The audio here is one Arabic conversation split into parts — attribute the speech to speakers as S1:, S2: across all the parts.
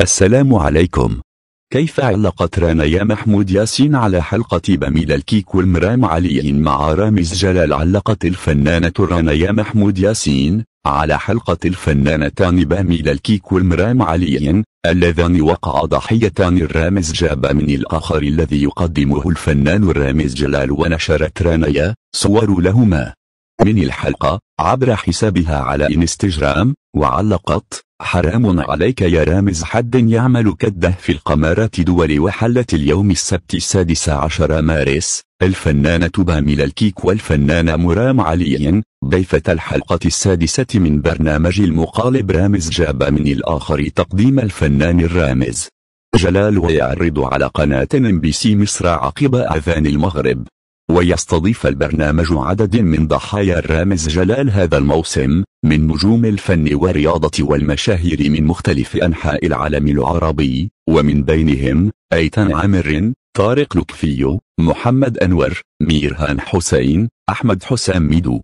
S1: السلام عليكم كيف علقت رانا يا محمود ياسين على حلقة بميل الكيك والمرام علي مع رامز جلال علقت الفنانة رانا يا محمود ياسين على حلقة الفنانتان بميل الكيك والمرام علي اللذان وقع ضحيتان الرامز جاب من الآخر الذي يقدمه الفنان الرامز جلال ونشرت رانيا صور لهما من الحلقة عبر حسابها على انستجرام وعلقت حرام عليك يا رامز حد يعمل كده في القمارات دول وحلت اليوم السبت السادس عشر مارس الفنانة باميلا الكيك والفنانة مرام علي ضيفة الحلقة السادسة من برنامج المقالب رامز جاب من الآخر تقديم الفنان الرامز جلال ويعرض على قناة ام بي سي مصر عقب أذان المغرب ويستضيف البرنامج عدد من ضحايا الرامز جلال هذا الموسم من نجوم الفن والرياضة والمشاهير من مختلف أنحاء العالم العربي ومن بينهم أيتان عامر طارق لطفي محمد أنور ميرهان حسين أحمد حسام ميدو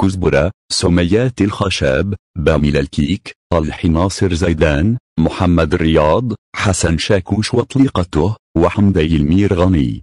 S1: كزبرة سميات الخشاب باميل الكيك طلحي ناصر زيدان محمد رياض حسن شاكوش وطليقته وحمدي المير غني